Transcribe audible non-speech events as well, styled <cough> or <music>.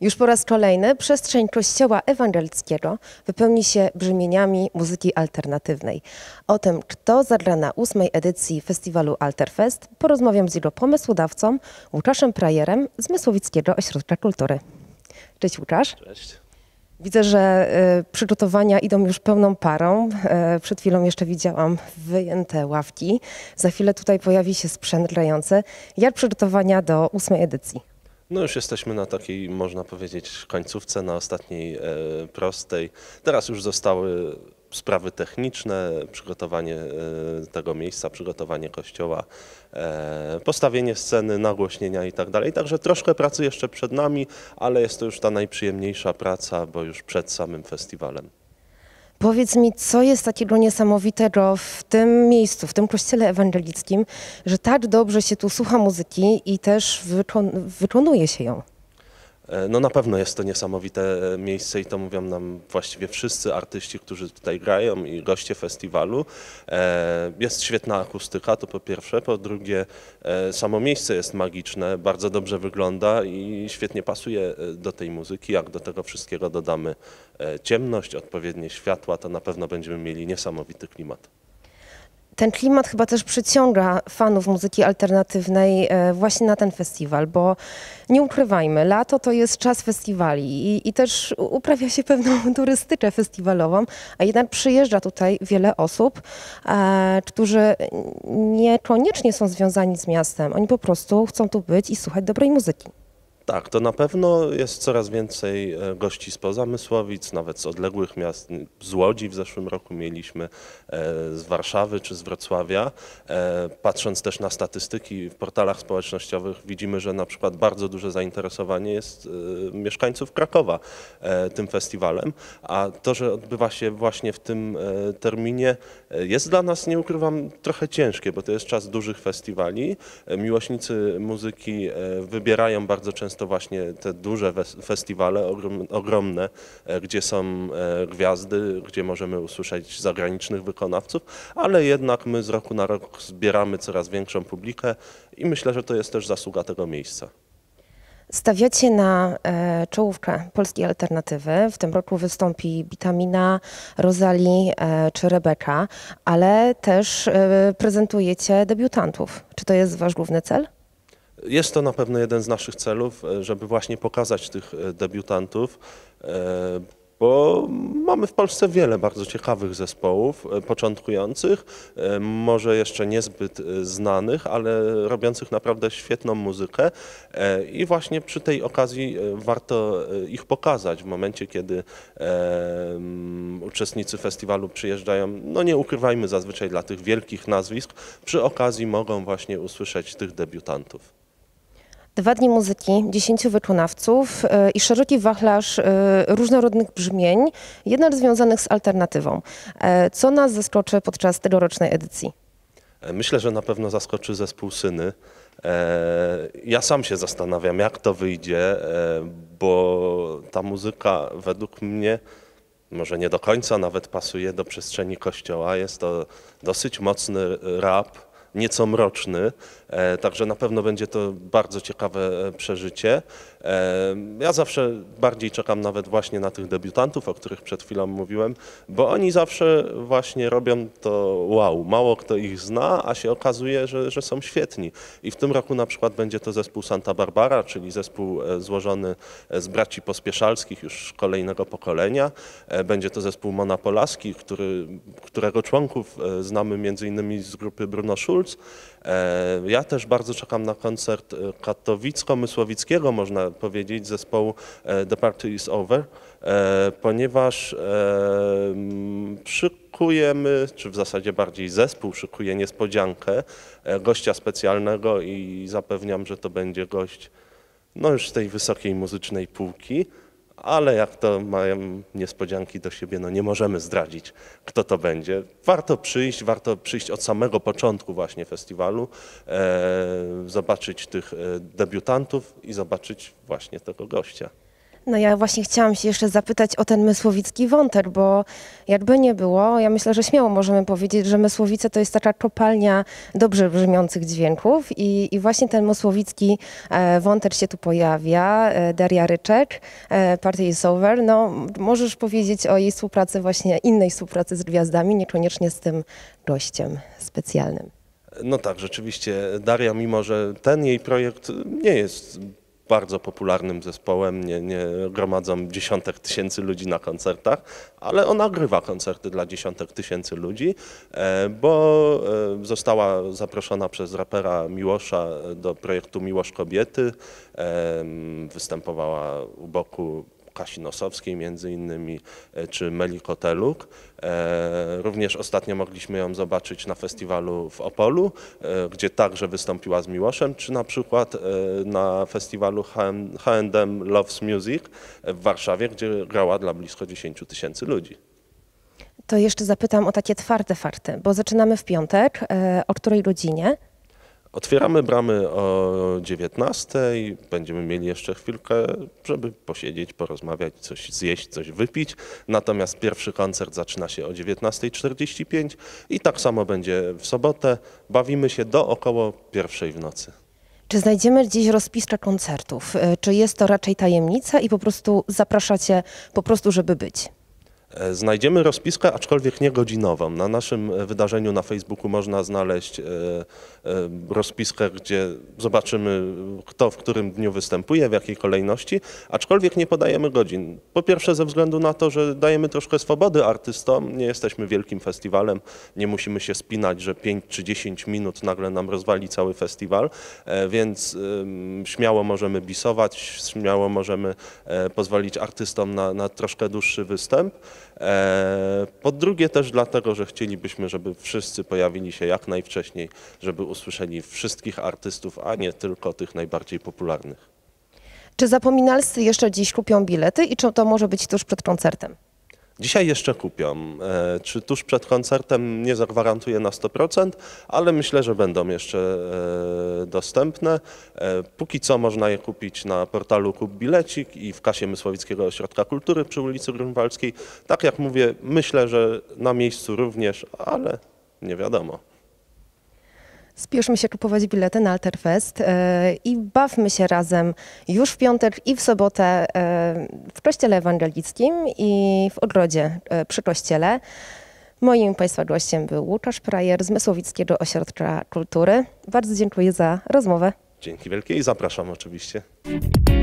Już po raz kolejny przestrzeń Kościoła Ewangelickiego wypełni się brzmieniami muzyki alternatywnej. O tym, kto zagra na ósmej edycji festiwalu Alterfest, porozmawiam z jego pomysłodawcą Łukaszem Prajerem z Mysłowickiego Ośrodka Kultury. Cześć Łukasz. Cześć. Widzę, że y, przygotowania idą już pełną parą. Y, przed chwilą jeszcze widziałam wyjęte ławki. Za chwilę tutaj pojawi się sprzęt grający. Jak przygotowania do ósmej edycji? No już jesteśmy na takiej, można powiedzieć, końcówce, na ostatniej e, prostej. Teraz już zostały sprawy techniczne, przygotowanie e, tego miejsca, przygotowanie kościoła, e, postawienie sceny, nagłośnienia i tak dalej. Także troszkę pracy jeszcze przed nami, ale jest to już ta najprzyjemniejsza praca, bo już przed samym festiwalem. Powiedz mi, co jest takiego niesamowitego w tym miejscu, w tym kościele ewangelickim, że tak dobrze się tu słucha muzyki i też wykon wykonuje się ją? E, no na pewno jest to niesamowite e, miejsce i to mówią nam właściwie wszyscy artyści, którzy tutaj grają i goście festiwalu. E, jest świetna akustyka, to po pierwsze. Po drugie, samo miejsce jest magiczne, bardzo dobrze wygląda i świetnie pasuje do tej muzyki. Jak do tego wszystkiego dodamy ciemność, odpowiednie światła, to na pewno będziemy mieli niesamowity klimat. Ten klimat chyba też przyciąga fanów muzyki alternatywnej e, właśnie na ten festiwal, bo nie ukrywajmy, lato to jest czas festiwali i, i też uprawia się pewną <laughs> turystykę festiwalową, a jednak przyjeżdża tutaj wiele osób, e, którzy niekoniecznie są związani z miastem. Oni po prostu chcą tu być i słuchać dobrej muzyki. Tak, to na pewno jest coraz więcej e, gości spoza Mysłowic, nawet z odległych miast. Z Łodzi w zeszłym roku mieliśmy, e, z Warszawy czy z Wrocławia. E, patrząc też na statystyki w portalach społecznościowych widzimy, że na przykład bardzo duże zainteresowanie jest mieszkańców Krakowa tym festiwalem, a to, że odbywa się właśnie w tym terminie jest dla nas, nie ukrywam, trochę ciężkie, bo to jest czas dużych festiwali. Miłośnicy muzyki wybierają bardzo często często właśnie te duże festiwale, ogromne, e, gdzie są e, gwiazdy, gdzie możemy usłyszeć zagranicznych wykonawców, ale jednak my z roku na rok zbieramy coraz większą publikę i myślę, że to jest też zasługa tego miejsca. Stawiacie na e, czołówkę polskiej alternatywy. W tym roku wystąpi Bitamina, Rosali e, czy Rebeka, ale też e, prezentujecie debiutantów. Czy to jest wasz główny cel? Jest to na pewno jeden z naszych celów, e, żeby właśnie pokazać tych e, debiutantów, e, bo mamy w Polsce wiele bardzo ciekawych zespołów, początkujących, może jeszcze niezbyt znanych, ale robiących naprawdę świetną muzykę i właśnie przy tej okazji warto ich pokazać w momencie, kiedy uczestnicy festiwalu przyjeżdżają, no nie ukrywajmy zazwyczaj dla tych wielkich nazwisk, przy okazji mogą właśnie usłyszeć tych debiutantów. Dwa dni muzyki, dziesięciu wykonawców y, i szeroki wachlarz y, różnorodnych brzmień, jednak związanych z alternatywą. E, co nas zaskoczy podczas tegorocznej edycji? E, myślę, że na pewno zaskoczy zespół Syny. E, ja sam się zastanawiam, jak to wyjdzie, bo ta muzyka według mnie może nie do końca nawet pasuje do przestrzeni kościoła. Jest to dosyć mocny rap, nieco mroczny, e, także na pewno będzie to bardzo ciekawe e, przeżycie. E, ja zawsze bardziej czekam nawet właśnie na tych debiutantów, o których przed chwilą mówiłem, bo oni zawsze właśnie robią to wow, mało kto ich zna, a się okazuje, że, że są świetni. I w tym roku na przykład będzie to zespół Santa Barbara, czyli zespół złożony z braci pospieszalskich już kolejnego pokolenia. Będzie to zespół Mona Polaski, który, którego członków znamy między innymi z grupy Bruno Schulz, E, ja też bardzo czekam na koncert e, katowicko-mysłowickiego, można powiedzieć, zespołu e, The Party Is Over, ponieważ szykujemy, czy w zasadzie bardziej zespół szykuje niespodziankę gościa specjalnego i zapewniam, że to będzie gość no już z tej wysokiej muzycznej półki ale jak to mają niespodzianki do siebie, no nie możemy zdradzić, kto to będzie. Warto przyjść, warto przyjść od samego początku właśnie festiwalu, e, zobaczyć tych e, debiutantów i zobaczyć właśnie tego gościa. No ja właśnie chciałam się jeszcze zapytać o ten mysłowicki wąter, bo jakby nie było, ja myślę, że śmiało możemy powiedzieć, że Mysłowice to jest taka kopalnia dobrze brzmiących dźwięków i, i właśnie ten mysłowicki e, wąter się tu pojawia. E, Daria Ryczek, e, Party is Over. No możesz powiedzieć o jej współpracy, właśnie innej współpracy z gwiazdami, niekoniecznie z tym gościem specjalnym. No tak, rzeczywiście Daria, mimo że ten jej projekt nie jest bardzo popularnym zespołem, nie, nie gromadzą dziesiątek tysięcy ludzi na koncertach, ale ona grywa koncerty dla dziesiątek tysięcy ludzi, e, bo e, została zaproszona przez rapera Miłosza do projektu Miłość Kobiety, e, występowała u boku Kasinosowskiej, między innymi, e, czy Meli Koteluk. E, również ostatnio mogliśmy ją zobaczyć na festiwalu w Opolu, e, gdzie także wystąpiła z Miłoszem, czy na przykład na festiwalu H&M Loves Music w Warszawie, gdzie grała dla blisko 10 tysięcy ludzi. To jeszcze zapytam o takie twarde farty, bo zaczynamy w piątek. O której godzinie? Otwieramy bramy o 19. Będziemy mieli jeszcze chwilkę, żeby posiedzieć, porozmawiać, coś zjeść, coś wypić. Natomiast pierwszy koncert zaczyna się o 19.45 i tak samo będzie w sobotę. Bawimy się do około pierwszej w nocy. Czy znajdziemy gdzieś rozpiszcze koncertów? Y, czy jest to raczej tajemnica i po prostu zapraszacie po prostu, żeby być? E, znajdziemy rozpiskę, aczkolwiek nie godzinową. Na naszym e, wydarzeniu na Facebooku można znaleźć e, rozpiskę, gdzie zobaczymy, kto w którym dniu występuje, w jakiej kolejności, aczkolwiek nie podajemy godzin. Po pierwsze ze względu na to, że dajemy troszkę swobody artystom, nie jesteśmy wielkim festiwalem, nie musimy się spinać, że 5 czy 10 minut nagle nam rozwali cały festiwal, więc śmiało możemy bisować, śmiało możemy pozwolić artystom na, na troszkę dłuższy występ. E, po drugie też dlatego, że chcielibyśmy, żeby wszyscy pojawili się jak najwcześniej, żeby usłyszeli wszystkich artystów, a nie tylko tych najbardziej popularnych. Czy zapominalscy jeszcze dziś kupią bilety i czy to może być tuż przed koncertem? Dzisiaj jeszcze kupią. E, czy tuż przed koncertem nie zagwarantuję na 100%, ale myślę, że będą jeszcze e, dostępne. E, póki co można je kupić na portalu Kup Bilecik i w kasie Mysłowickiego Ośrodka Kultury przy ulicy Grunwaldzkiej. Tak jak mówię, myślę, że na miejscu również, ale nie wiadomo. Spieszmy się kupować bilety na Alterfest e, i bawmy się razem już w piątek i w sobotę e, w kościele ewangelickim i w ogrodzie e, przy kościele. Moim Państwa gościem był Łukasz Prajer z Mysłowickiego Ośrodka Kultury. Bardzo dziękuję za rozmowę. Dzięki wielkie i zapraszam oczywiście.